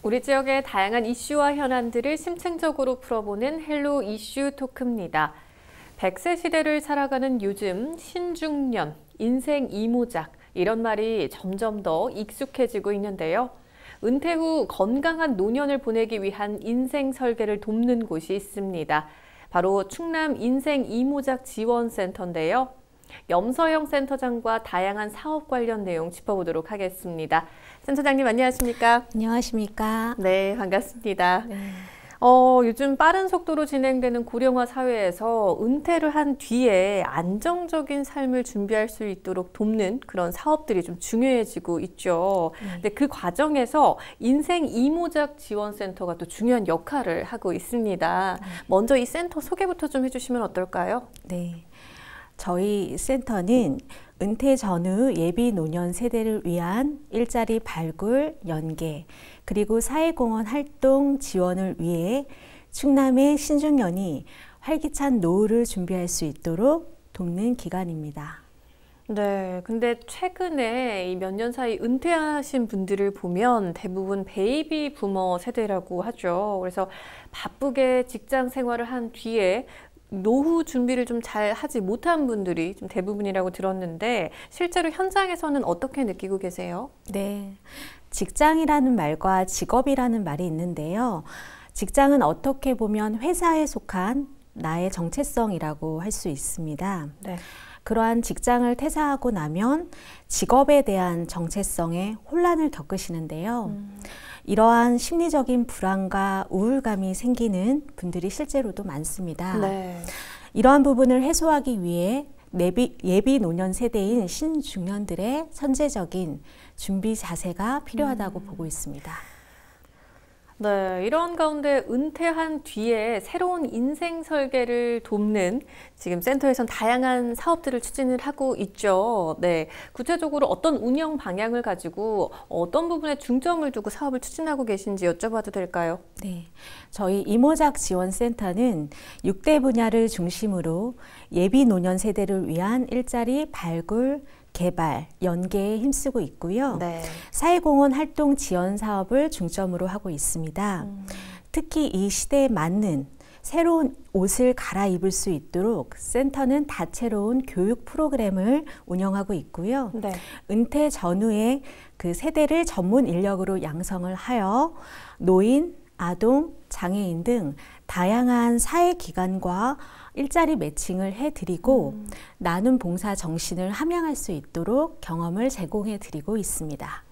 우리 지역의 다양한 이슈와 현안들을 심층적으로 풀어보는 헬로 이슈 토크입니다. 100세 시대를 살아가는 요즘 신중년, 인생 이모작 이런 말이 점점 더 익숙해지고 있는데요. 은퇴 후 건강한 노년을 보내기 위한 인생 설계를 돕는 곳이 있습니다. 바로 충남 인생 이모작 지원센터인데요. 염서영 센터장과 다양한 사업 관련 내용 짚어보도록 하겠습니다. 센터장님 안녕하십니까? 안녕하십니까? 네, 반갑습니다. 네. 어, 요즘 빠른 속도로 진행되는 고령화 사회에서 은퇴를 한 뒤에 안정적인 삶을 준비할 수 있도록 돕는 그런 사업들이 좀 중요해지고 있죠. 네. 근데 그 과정에서 인생 이모작 지원센터가 또 중요한 역할을 하고 있습니다. 네. 먼저 이 센터 소개부터 좀 해주시면 어떨까요? 네. 저희 센터는 은퇴 전후 예비 노년 세대를 위한 일자리 발굴, 연계, 그리고 사회공헌 활동 지원을 위해 충남의 신중년이 활기찬 노후를 준비할 수 있도록 돕는 기관입니다. 네, 근데 최근에 몇 년 사이 은퇴하신 분들을 보면 대부분 베이비 부머 세대라고 하죠. 그래서 바쁘게 직장 생활을 한 뒤에 노후 준비를 좀 잘 하지 못한 분들이 좀 대부분이라고 들었는데 실제로 현장에서는 어떻게 느끼고 계세요? 네. 직장이라는 말과 직업이라는 말이 있는데요. 직장은 어떻게 보면 회사에 속한 나의 정체성이라고 할 수 있습니다. 네. 그러한 직장을 퇴사하고 나면 직업에 대한 정체성에 혼란을 겪으시는데요. 음. 이러한 심리적인 불안과 우울감이 생기는 분들이 실제로도 많습니다. 네. 이러한 부분을 해소하기 위해 예비, 예비 노년 세대인 신중년들의 선제적인 준비 자세가 필요하다고 음. 보고 있습니다. 네, 이런 가운데 은퇴한 뒤에 새로운 인생 설계를 돕는 지금 센터에선 다양한 사업들을 추진을 하고 있죠. 네, 구체적으로 어떤 운영 방향을 가지고 어떤 부분에 중점을 두고 사업을 추진하고 계신지 여쭤봐도 될까요? 네, 저희 이모작 지원센터는 6대 분야를 중심으로 예비 노년 세대를 위한 일자리 발굴, 개발, 연계에 힘쓰고 있고요. 네. 사회공헌 활동 지원 사업을 중점으로 하고 있습니다. 음. 특히 이 시대에 맞는 새로운 옷을 갈아입을 수 있도록 센터는 다채로운 교육 프로그램을 운영하고 있고요. 네. 은퇴 전후에 그 세대를 전문 인력으로 양성을 하여 노인, 아동, 장애인 등 다양한 사회기관과 일자리 매칭을 해드리고 음. 나눔 봉사 정신을 함양할 수 있도록 경험을 제공해드리고 있습니다.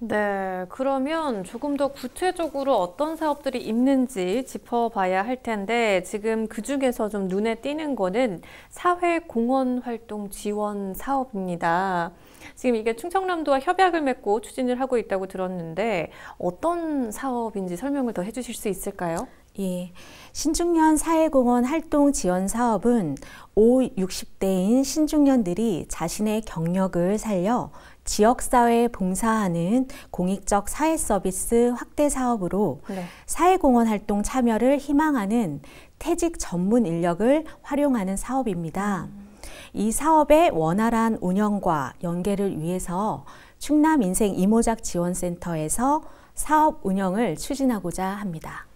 네, 그러면 조금 더 구체적으로 어떤 사업들이 있는지 짚어봐야 할 텐데 지금 그 중에서 좀 눈에 띄는 거는 사회공헌 활동 지원 사업입니다. 지금 이게 충청남도와 협약을 맺고 추진을 하고 있다고 들었는데 어떤 사업인지 설명을 더 해주실 수 있을까요? 예, 신중년 사회공헌 활동 지원 사업은 5, 60대인 신중년들이 자신의 경력을 살려 지역사회에 봉사하는 공익적 사회 서비스 확대 사업으로 네. 사회공헌 활동 참여를 희망하는 퇴직 전문 인력을 활용하는 사업입니다. 이 사업의 원활한 운영과 연계를 위해서 충남 인생 이모작 지원센터에서 사업 운영을 추진하고자 합니다.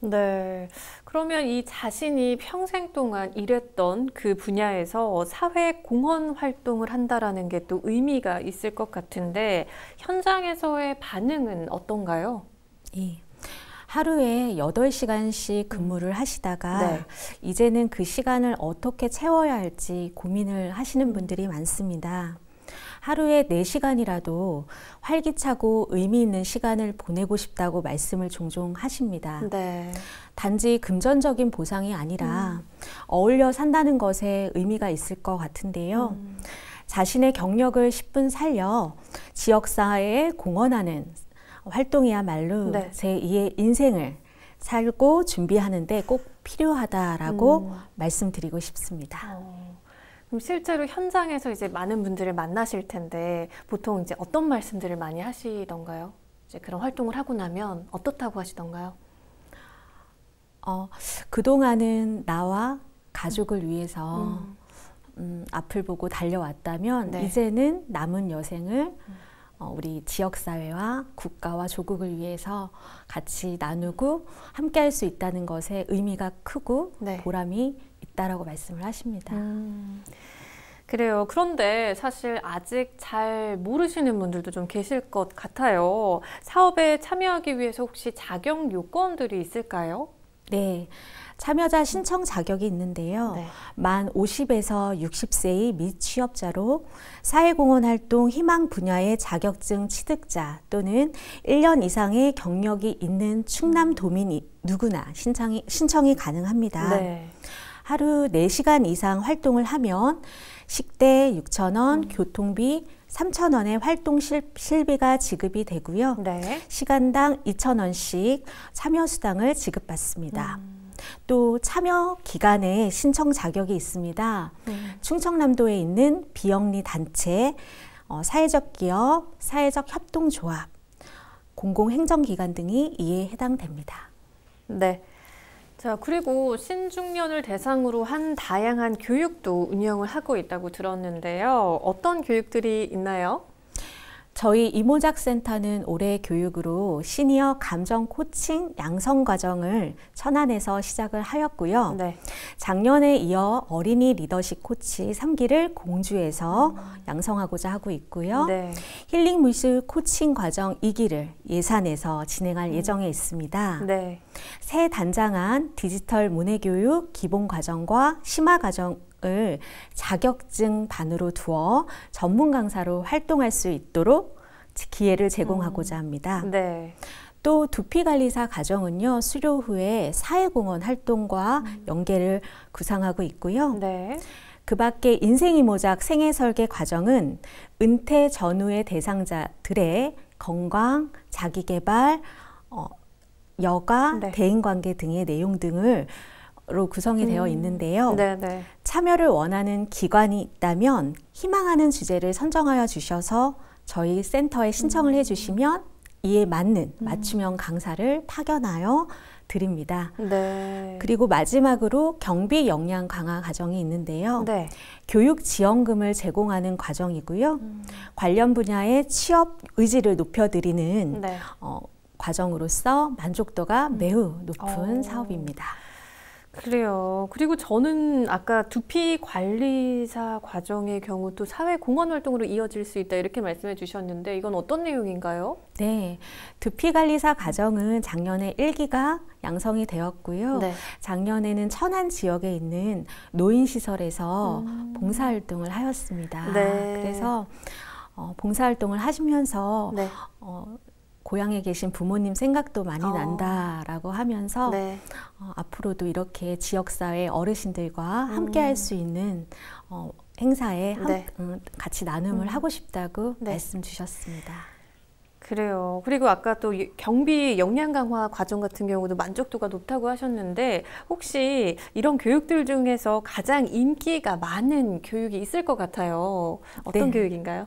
네. 그러면 이 자신이 평생 동안 일했던 그 분야에서 사회 공헌 활동을 한다라는 게 또 의미가 있을 것 같은데 현장에서의 반응은 어떤가요? 예. 하루에 8시간씩 근무를 하시다가 네. 이제는 그 시간을 어떻게 채워야 할지 고민을 하시는 분들이 많습니다. 하루에 4시간이라도 활기차고 의미 있는 시간을 보내고 싶다고 말씀을 종종 하십니다. 네. 단지 금전적인 보상이 아니라 음. 어울려 산다는 것에 의미가 있을 것 같은데요. 음. 자신의 경력을 10분 살려 지역사회에 공헌하는 활동이야말로 네. 제2의 인생을 살고 준비하는데 꼭 필요하다라고 음. 말씀드리고 싶습니다. 어. 그럼 실제로 현장에서 이제 많은 분들을 만나실 텐데 보통 이제 어떤 말씀들을 많이 하시던가요? 이제 그런 활동을 하고 나면 어떻다고 하시던가요? 어, 그동안은 나와 가족을 음. 위해서 음. 음, 앞을 보고 달려왔다면 네. 이제는 남은 여생을 음. 어, 우리 지역사회와 국가와 조국을 위해서 같이 나누고 함께 할 수 있다는 것에 의미가 크고 네. 보람이 있다라고 말씀을 하십니다. 음. 그래요. 그런데 사실 아직 잘 모르시는 분들도 좀 계실 것 같아요. 사업에 참여하기 위해서 혹시 자격 요건들이 있을까요? 네. 참여자 신청 자격이 있는데요. 네. 만 50에서 60세의 미취업자로 사회공헌 활동 희망 분야의 자격증 취득자 또는 1년 이상의 경력이 있는 충남 도민이 누구나 신청이, 신청이 가능합니다. 네. 하루 4시간 이상 활동을 하면 식대 6,000원, 음. 교통비 3,000원의 활동 실, 비가 지급이 되고요. 네. 시간당 2,000원씩 참여 수당을 지급받습니다. 음. 또 참여 기간에 신청 자격이 있습니다. 네. 충청남도에 있는 비영리 단체, 어, 사회적 기업, 사회적 협동조합, 공공행정기관 등이 이에 해당됩니다. 네. 자, 그리고 신중년을 대상으로 한 다양한 교육도 운영을 하고 있다고 들었는데요. 어떤 교육들이 있나요? 저희 이모작센터는 올해 교육으로 시니어 감정 코칭 양성 과정을 천안에서 시작을 하였고요. 네. 작년에 이어 어린이 리더십 코치 3기를 공주에서 양성하고자 하고 있고요. 네. 힐링 물질 코칭 과정 2기를 예산에서 진행할 음. 예정에 있습니다. 네. 새 단장한 디지털 문해 교육 기본 과정과 심화 과정 을 자격증 반으로 두어 전문 강사로 활동할 수 있도록 기회를 제공하고자 음. 합니다. 음, 네. 또 두피 관리사 가정은요 수료 후에 사회공헌 활동과 음. 연계를 구상하고 있고요. 네. 그밖에 인생이 모작 생애 설계 과정은 은퇴 전후의 대상자들의 건강, 자기 개발, 어, 여가, 네. 대인 관계 등의 내용 등을 로 구성이 음. 되어 있는데요. 네네. 참여를 원하는 기관이 있다면 희망하는 주제를 선정하여 주셔서 저희 센터에 신청을 음. 해주시면 이에 맞는 음. 맞춤형 강사를 파견하여 드립니다. 네. 그리고 마지막으로 경비 역량 강화 과정이 있는데요. 네. 교육 지원금을 제공하는 과정이고요. 음. 관련 분야의 취업 의지를 높여드리는 네. 어, 과정으로서 만족도가 음. 매우 높은 오. 어. 사업입니다. 그래요. 그리고 저는 아까 두피 관리사 과정의 경우 또 사회 공헌 활동으로 이어질 수 있다 이렇게 말씀해 주셨는데 이건 어떤 내용인가요? 네. 두피 관리사 과정은 작년에 일기가 양성이 되었고요. 네. 작년에는 천안 지역에 있는 노인 시설에서 음. 봉사 활동을 하였습니다. 네. 그래서 어, 봉사 활동을 하시면서 네. 어, 고향에 계신 부모님 생각도 많이 어. 난다라고 하면서 네. 어, 앞으로도 이렇게 지역사회 어르신들과 음. 함께 할 수 있는 어, 행사에 함, 네. 음, 같이 나눔을 음. 하고 싶다고 네. 말씀 주셨습니다. 그래요. 그리고 아까 또 경비 역량 강화 과정 같은 경우도 만족도가 높다고 하셨는데 혹시 이런 교육들 중에서 가장 인기가 많은 교육이 있을 것 같아요. 어떤 네. 교육인가요?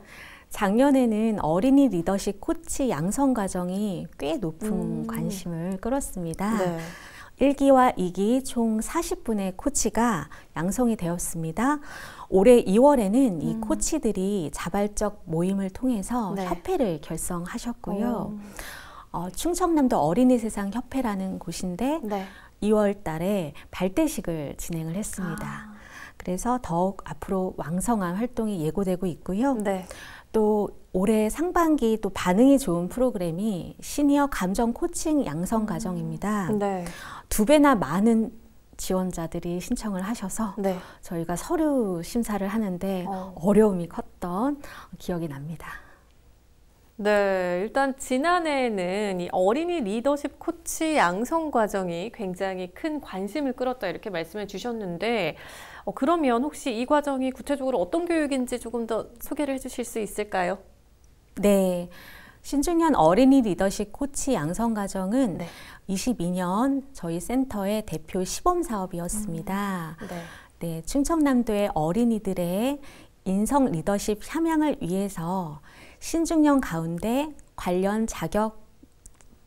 작년에는 어린이 리더십 코치 양성 과정이 꽤 높은 음. 관심을 끌었습니다. 네. 1기와 2기 총 40분의 코치가 양성이 되었습니다. 올해 2월에는 이 음. 코치들이 자발적 모임을 통해서 네. 협회를 결성하셨고요. 어, 충청남도 어린이 세상 협회라는 곳인데 네. 2월 달에 발대식을 진행을 했습니다. 아. 그래서 더욱 앞으로 왕성한 활동이 예고되고 있고요. 네. 또 올해 상반기 또 반응이 좋은 프로그램이 시니어 감정 코칭 양성 과정입니다. 음, 네. 두 배나 많은 지원자들이 신청을 하셔서 네. 저희가 서류 심사를 하는데 어. 려움이 컸던 기억이 납니다. 네, 일단 지난해에는 이 어린이 리더십 코치 양성 과정이 굉장히 큰 관심을 끌었다 이렇게 말씀해 주셨는데 어, 그러면 혹시 이 과정이 구체적으로 어떤 교육인지 조금 더 소개를 해주실 수 있을까요? 네. 신중현 어린이 리더십 코치 양성 과정은 네. 22년 저희 센터의 대표 시범 사업이었습니다. 음. 네. 네, 충청남도의 어린이들의 인성 리더십 향양을 위해서 신중년 가운데 관련 자격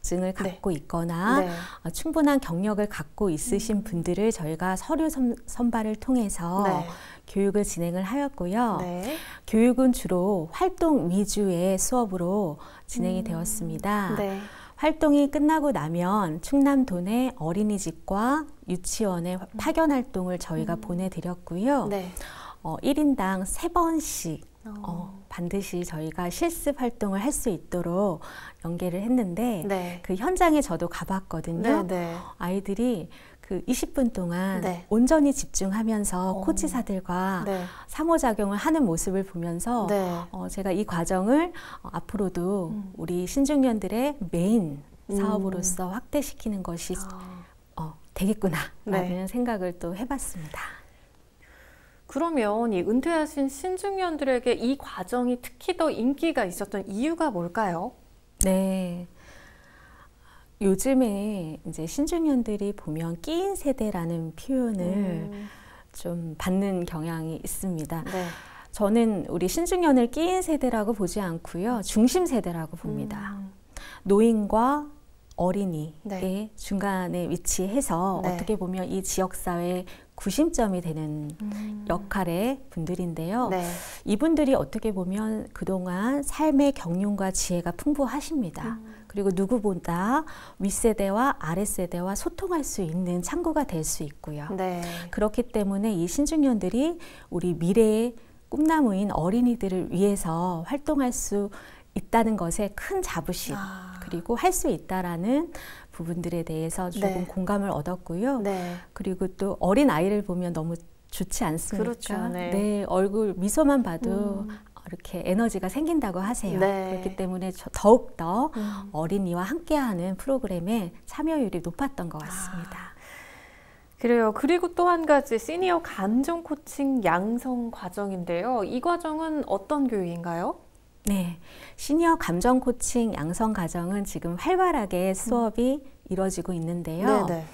자격증을 네. 갖고 네. 있거나 네. 어, 충분한 경력을 갖고 있으신 음. 분들을 저희가 서류 선, 발을 통해서 네. 교육을 진행을 하였고요. 네. 교육은 주로 활동 위주의 수업으로 진행이 음. 되었습니다. 네. 활동이 끝나고 나면 충남도내 어린이집과 유치원의 음. 파견 활동을 저희가 음. 보내드렸고요. 어, 1인당 3번씩 어, 반드시 저희가 실습 활동을 할 수 있도록 연계를 했는데 네. 그 현장에 저도 가봤거든요. 네, 네. 아이들이 그 20분 동안 네. 온전히 집중하면서 오. 어. 코치사들과 상호작용을 네. 하는 모습을 보면서 네. 어, 제가 이 과정을 어, 앞으로도 음. 우리 신중년들의 메인 음. 사업으로서 음. 확대시키는 것이 아. 어, 되겠구나라는 생각을 또 해봤습니다. 그러면 이 은퇴하신 신중년들에게 이 과정이 특히 더 인기가 있었던 이유가 뭘까요? 네. 요즘에 이제 신중년들이 보면 끼인 세대라는 표현을 음. 좀 받는 경향이 있습니다. 네. 저는 우리 신중년을 끼인 세대라고 보지 않고요. 중심 세대라고 봅니다. 음. 노인과 어린이의 네. 중간에 위치해서 네. 어떻게 보면 이 지역사회 구심점이 되는 음. 역할의 분들인데요. 네. 이분들이 어떻게 보면 그동안 삶의 경륜과 지혜가 풍부하십니다. 음. 그리고 누구보다 윗세대와 아랫세대와 소통할 수 있는 창구가 될 수 있고요. 네. 그렇기 때문에 이 신중년들이 우리 미래의 꿈나무인 어린이들을 위해서 활동할 수 있다는 것에 큰 자부심 아. 그리고 할 수 있다라는 부분들에 대해서 네. 조금 네. 공감을 얻었고요. 네. 그리고 또 어린 아이를 보면 너무 좋지 않습니까? 그렇죠. 네. 네 얼굴 미소만 봐도 음. 이렇게 에너지가 생긴다고 하세요. 네. 그렇기 때문에 더욱 더 음. 어린이와 함께하는 프로그램에 참여율이 높았던 것 같습니다. 아. 그래요. 그리고 또 한 가지 시니어 감정 코칭 양성 과정인데요. 이 과정은 어떤 교육인가요? 네. 시니어 감정 코칭 양성 과정은 지금 활발하게 음. 수업이 음. 이루어지고 있는데요. 네, 네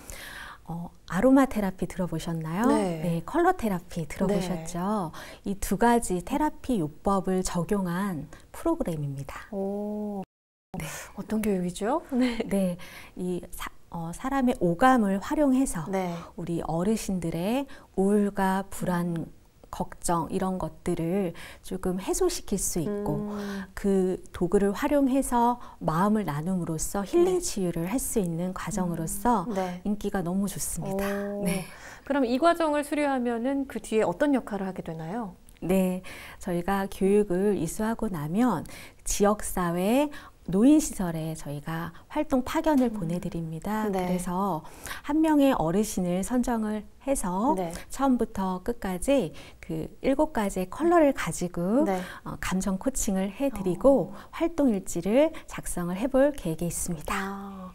어, 아로마 테라피 들어보셨나요? 네. 네 컬러 테라피 들어보셨죠? 네. 이두 가지 테라피 요법을 적용한 프로그램입니다. 오. 네. 어떤 교육이죠? 네. 네. 이 사, 어, 사람의 오감을 활용해서 네. 우리 어르신들의 우울과 불안 걱정 이런 것들을 조금 해소시킬 수 있고 음. 그 도구를 활용해서 마음을 나눔으로써 힐링 네. 치유를 할 수 있는 과정으로서 음. 네. 인기가 너무 좋습니다. 네. 그럼 이 과정을 수료하면그 뒤에 어떤 역할을 하게 되나요? 네, 저희가 교육을 이수하고 나면 지역사회, 노인 시설에 저희가 활동 파견을 음. 보내드립니다. 네. 그래서 한 명의 어르신을 선정을 해서 네. 처음부터 끝까지 그 일곱 가지의 컬러를 가지고 네. 어, 감정 코칭을 해드리고 어. 활동 일지를 작성을 해볼 계획에 있습니다. 아.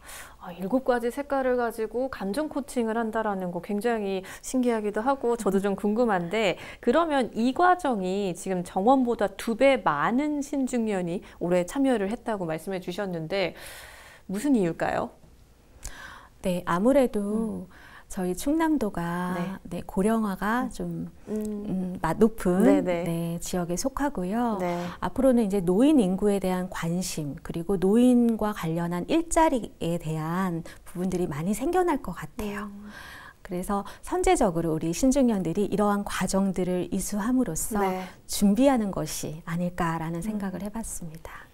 아, 일곱 가지 색깔을 가지고 감정 코칭을 한다라는 거 굉장히 신기하기도 하고 저도 좀 궁금한데 그러면 이 과정이 지금 정원보다 두 배 많은 신중년이 올해 참여를 했다고 말씀해 주셨는데 무슨 이유일까요? 네, 아무래도 음. 저희 충남도가 네. 네, 고령화가 음. 좀 음. 음, 높은 네, 네. 네, 지역에 속하고요. 네. 앞으로는 이제 노인 인구에 대한 관심 그리고 노인과 관련한 일자리에 대한 부분들이 많이 생겨날 것 같아요. 음. 그래서 선제적으로 우리 신중년들이 이러한 과정들을 이수함으로써 준비하는 것이 아닐까라는 생각을 음. 해봤습니다.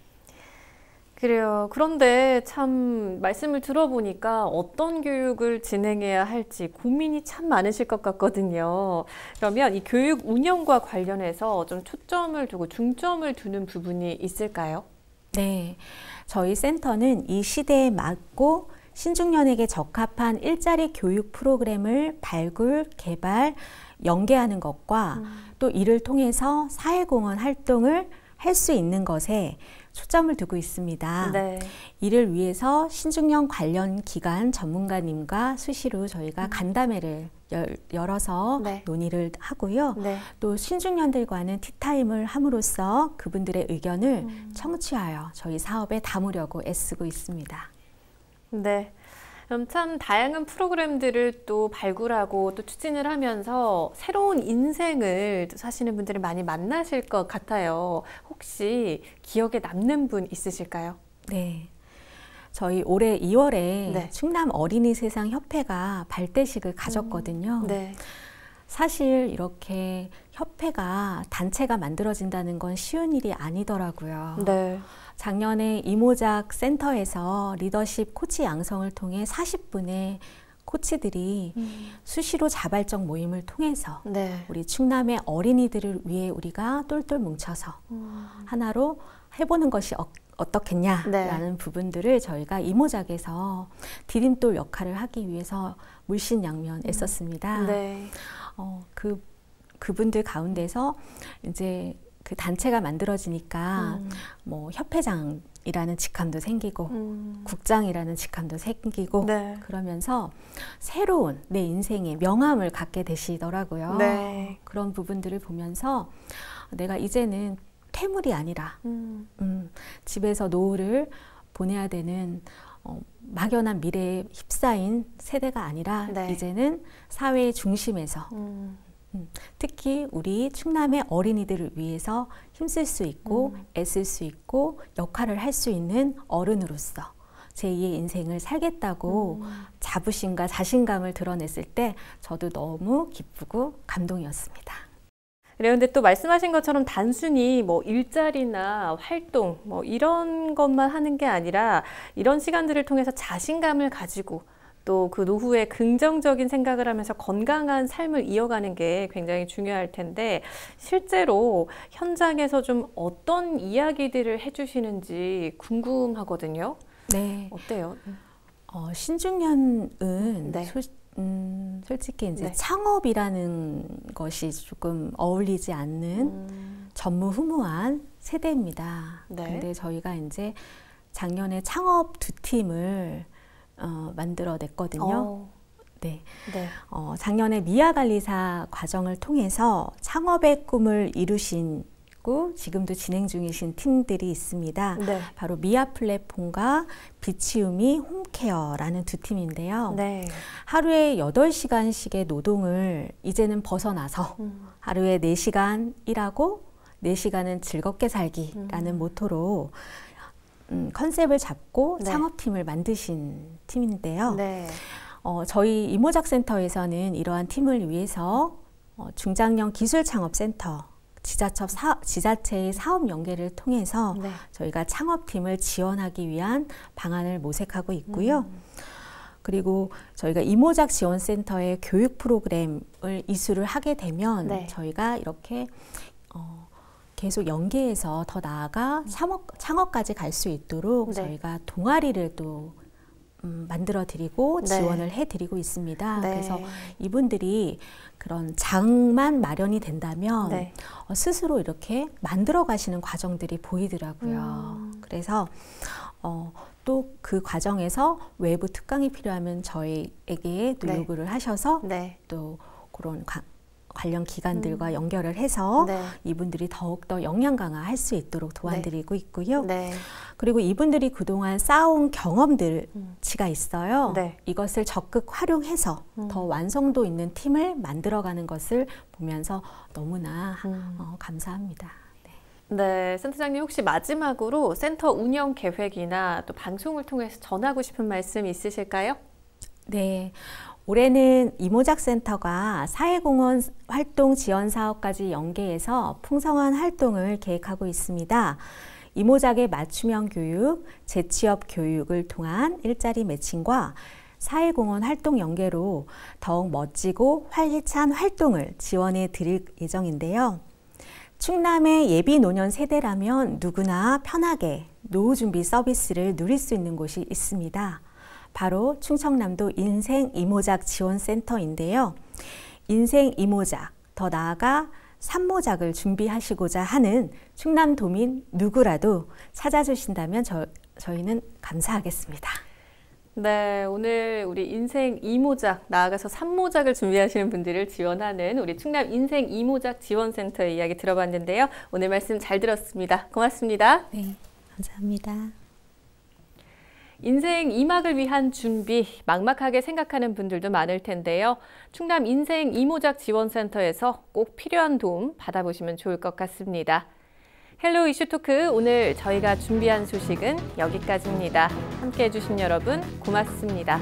그래요. 그런데 참 말씀을 들어보니까 어떤 교육을 진행해야 할지 고민이 참 많으실 것 같거든요. 그러면 이 교육 운영과 관련해서 좀 초점을 두고 중점을 두는 부분이 있을까요? 네. 저희 센터는 이 시대에 맞고 신중년에게 적합한 일자리 교육 프로그램을 발굴, 개발, 연계하는 것과 음. 또 이를 통해서 사회공헌 활동을 할 수 있는 것에 초점을 두고 있습니다. 네. 이를 위해서 신중년 관련 기관 전문가님과 수시로 저희가 음. 간담회를 열, 열어서 네. 논의를 하고요. 네. 또 신중년들과는 티타임을 함으로써 그분들의 의견을 음. 청취하여 저희 사업에 담으려고 애쓰고 있습니다. 네. 그럼 참 다양한 프로그램들을 또 발굴하고 또 추진을 하면서 새로운 인생을 사시는 분들이 많이 만나실 것 같아요. 혹시 기억에 남는 분 있으실까요? 네. 저희 올해 2월에 네. 충남 어린이 세상 협회가 발대식을 가졌거든요. 음, 네. 사실 이렇게 협회가 단체가 만들어진다는 건 쉬운 일이 아니더라고요. 네. 작년에 이모작 센터에서 리더십 코치 양성을 통해 40분의 코치들이 음. 수시로 자발적 모임을 통해서 네. 우리 충남의 어린이들을 위해 우리가 똘똘 뭉쳐서 음. 하나로 해보는 것이 어, 어떻겠냐라는 네. 부분들을 저희가 이모작에서 디딤돌 역할을 하기 위해서 물신양면 했었습니다 네. 어, 그 그분들 가운데서 이제 그 단체가 만들어지니까 음. 뭐 협회장이라는 직함도 생기고 음. 국장이라는 직함도 생기고 네. 그러면서 새로운 내 인생의 명함을 갖게 되시더라고요. 네. 그런 부분들을 보면서 내가 이제는 퇴물이 아니라 음. 음 집에서 노후를 보내야 되는 어, 막연한 미래에 휩싸인 세대가 아니라 네. 이제는 사회의 중심에서 음. 음, 특히 우리 충남의 어린이들을 위해서 힘쓸 수 있고 음. 애쓸 수 있고 역할을 할 수 있는 어른으로서 제2의 인생을 살겠다고 음. 자부심과 자신감을 드러냈을 때 저도 너무 기쁘고 감동이었습니다. 그래데또 말씀하신 것처럼 단순히 뭐 일자리나 활동 뭐 이런 것만 하는 게 아니라 이런 시간들을 통해서 자신감을 가지고 또그 노후에 긍정적인 생각을 하면서 건강한 삶을 이어가는 게 굉장히 중요할 텐데 실제로 현장에서 좀 어떤 이야기들을 해주시는지 궁금하거든요. 네. 어때요? 네. 어, 신중년은 네. 솔, 음, 솔직히 이제 네. 창업이라는 것이 조금 어울리지 않는 음. 전무후무한 세대입니다. 네. 근데 저희가 이제 작년에 창업 두 팀을 어, 만들어냈거든요. 어. 네. 네. 어, 작년에 미아 관리사 과정을 통해서 창업의 꿈을 이루신 지금도 진행 중이신 팀들이 있습니다. 네. 바로 미아 플랫폼과 비치움이 홈케어라는 두 팀인데요. 네. 하루에 8시간씩의 노동을 이제는 벗어나서 음. 하루에 4시간 일하고 4시간은 즐겁게 살기라는 음. 모토로 음, 컨셉을 잡고 네. 상업팀을 만드신 팀인데요. 네. 어, 저희 이모작센터에서는 이러한 팀을 위해서 어, 중장년 기술창업센터 지자체 사, 지자체의 사업 연계를 통해서 네. 저희가 창업팀을 지원하기 위한 방안을 모색하고 있고요. 음. 그리고 저희가 이모작 지원센터의 교육 프로그램을 이수를 하게 되면 네. 저희가 이렇게 어, 계속 연계해서 더 나아가 창업, 음. 창업까지 갈 수 있도록 네. 저희가 동아리를 또 음, 만들어 드리고 네. 지원을 해 드리고 있습니다. 네. 그래서 이분들이 그런 장만 마련이 된다면 네. 어, 스스로 이렇게 만들어 가시는 과정들이 보이더라고요. 음. 그래서 어, 또그 과정에서 외부 특강이 필요하면 저희에게 또 네. 요구를 하셔서 네. 또 그런 관련 기관들과 음. 연결을 해서 네. 이분들이 더욱더 역량 강화할 수 있도록 도와드리고 네. 있고요. 네. 그리고 이분들이 그동안 쌓아온 경험들치가 음. 있어요. 네. 이것을 적극 활용해서 음. 더 완성도 있는 팀을 만들어가는 것을 보면서 너무나 음. 어, 감사합니다. 네, 네 센터장님 혹시 마지막으로 센터 운영 계획이나 또 방송을 통해서 전하고 싶은 말씀 있으실까요? 네, 올해는 이모작센터가 사회공헌 활동 지원 사업까지 연계해서 풍성한 활동을 계획하고 있습니다. 이모작의 맞춤형 교육, 재취업 교육을 통한 일자리 매칭과 사회공헌 활동 연계로 더욱 멋지고 활기찬 활동을 지원해 드릴 예정인데요. 충남의 예비 노년 세대라면 누구나 편하게 노후 준비 서비스를 누릴 수 있는 곳이 있습니다. 바로 충청남도 인생 이모작 지원센터인데요. 인생 이모작, 더 나아가 산모작을 준비하시고자 하는 충남도민 누구라도 찾아주신다면 저, 저희는 감사하겠습니다. 네, 오늘 우리 인생 이모작 나아가서 삼모작을 준비하시는 분들을 지원하는 우리 충남 인생 이모작 지원센터의 이야기 들어봤는데요. 오늘 말씀 잘 들었습니다. 고맙습니다. 네, 감사합니다. 인생 2막을 위한 준비, 막막하게 생각하는 분들도 많을 텐데요. 충남 인생 이모작 지원센터에서 꼭 필요한 도움 받아보시면 좋을 것 같습니다. 헬로 이슈토크 오늘 저희가 준비한 소식은 여기까지입니다. 함께해 주신 여러분 고맙습니다.